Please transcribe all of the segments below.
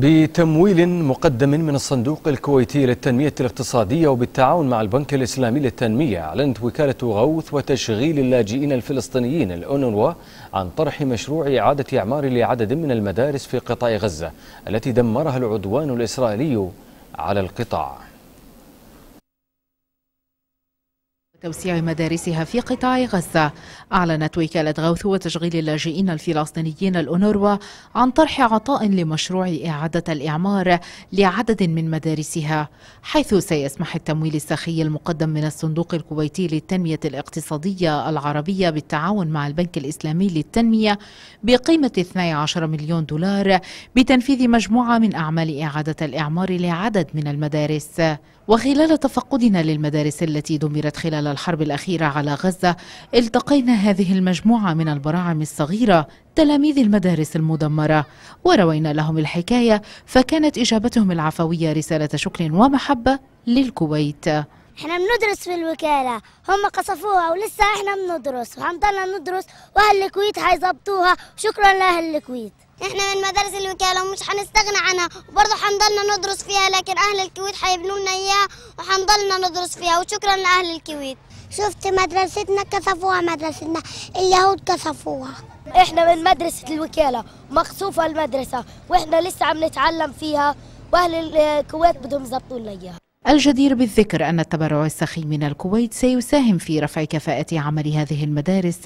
بتمويل مقدم من الصندوق الكويتي للتنمية الاقتصادية وبالتعاون مع البنك الإسلامي للتنمية أعلنت وكالة غوث وتشغيل اللاجئين الفلسطينيين الأونروا عن طرح مشروع إعادة إعمار لعدد من المدارس في قطاع غزة التي دمرها العدوان الإسرائيلي على القطاع توسيع مدارسها في قطاع غزة أعلنت وكالة غوث وتشغيل اللاجئين الفلسطينيين الأونروا عن طرح عطاء لمشروع إعادة الإعمار لعدد من مدارسها حيث سيسمح التمويل السخي المقدم من الصندوق الكويتي للتنمية الاقتصادية العربية بالتعاون مع البنك الإسلامي للتنمية بقيمة 12 مليون دولار بتنفيذ مجموعة من أعمال إعادة الإعمار لعدد من المدارس وخلال تفقدنا للمدارس التي دمرت خلال الحرب الأخيرة على غزة التقينا هذه المجموعة من البراعم الصغيرة تلاميذ المدارس المدمرة وروينا لهم الحكاية فكانت إجابتهم العفوية رسالة شكر ومحبة للكويت احنا بندرس في الوكالة هم قصفوها ولسه احنا بندرس وهنضلنا ندرس واهل الكويت حيظبطوها شكرا لاهل الكويت احنا من مدارس الوكاله ومش هنستغنى عنها وبرضه حنضلنا ندرس فيها لكن اهل الكويت حيبنوا لنا اياها وحنضلنا ندرس فيها وشكرا لاهل الكويت شفت مدرستنا كسفوها مدرستنا اليهود كسفوها احنا من مدرسه الوكاله مقصوفه المدرسه واحنا لسه عم نتعلم فيها واهل الكويت بدهم يظبطوا لنا اياها الجدير بالذكر أن التبرع السخي من الكويت سيساهم في رفع كفاءة عمل هذه المدارس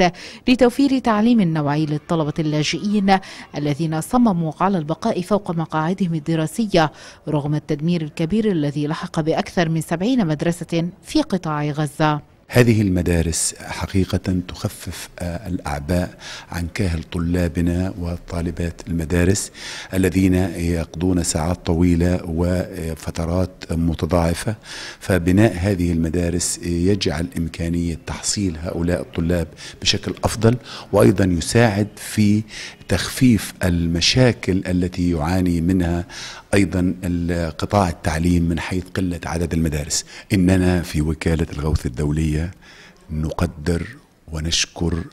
لتوفير تعليم نوعي للطلبة اللاجئين الذين صمموا على البقاء فوق مقاعدهم الدراسية رغم التدمير الكبير الذي لحق بأكثر من 70 مدرسة في قطاع غزة هذه المدارس حقيقة تخفف آه، الأعباء عن كاهل طلابنا وطالبات المدارس الذين يقضون ساعات طويلة وفترات متضاعفة فبناء هذه المدارس يجعل إمكانية تحصيل هؤلاء الطلاب بشكل أفضل وأيضا يساعد في تخفيف المشاكل التي يعاني منها ايضا قطاع التعليم من حيث قله عدد المدارس اننا في وكاله الغوث الدوليه نقدر ونشكر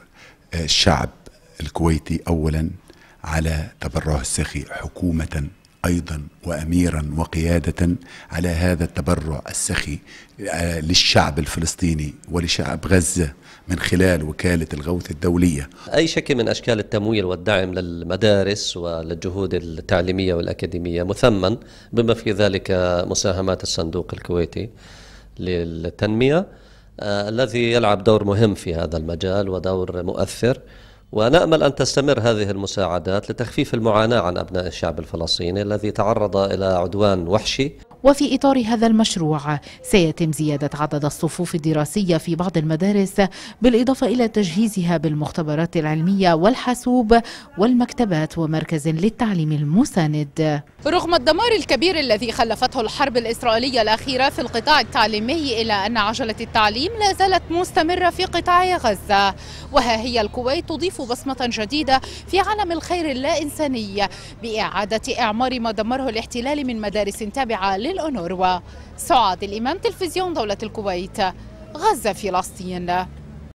آه، الشعب الكويتي اولا على تبرعه السخي حكومه ايضا واميرا وقياده على هذا التبرع السخي آه، للشعب الفلسطيني ولشعب غزه من خلال وكاله الغوث الدوليه. اي شكل من اشكال التمويل والدعم للمدارس وللجهود التعليميه والاكاديميه مثمن بما في ذلك مساهمات الصندوق الكويتي للتنميه آه، الذي يلعب دور مهم في هذا المجال ودور مؤثر. ونامل ان تستمر هذه المساعدات لتخفيف المعاناه عن ابناء الشعب الفلسطيني الذي تعرض الى عدوان وحشي وفي إطار هذا المشروع سيتم زيادة عدد الصفوف الدراسية في بعض المدارس بالإضافة إلى تجهيزها بالمختبرات العلمية والحاسوب والمكتبات ومركز للتعليم المساند رغم الدمار الكبير الذي خلفته الحرب الإسرائيلية الأخيرة في القطاع التعليمي إلا أن عجلة التعليم لا زالت مستمرة في قطاع غزة وها هي الكويت تضيف بصمة جديدة في عالم الخير اللا إنساني بإعادة إعمار ما دمره الاحتلال من مدارس تابعة للأنوروا سعاد الإمام تلفزيون دولة الكويت غزة فلسطين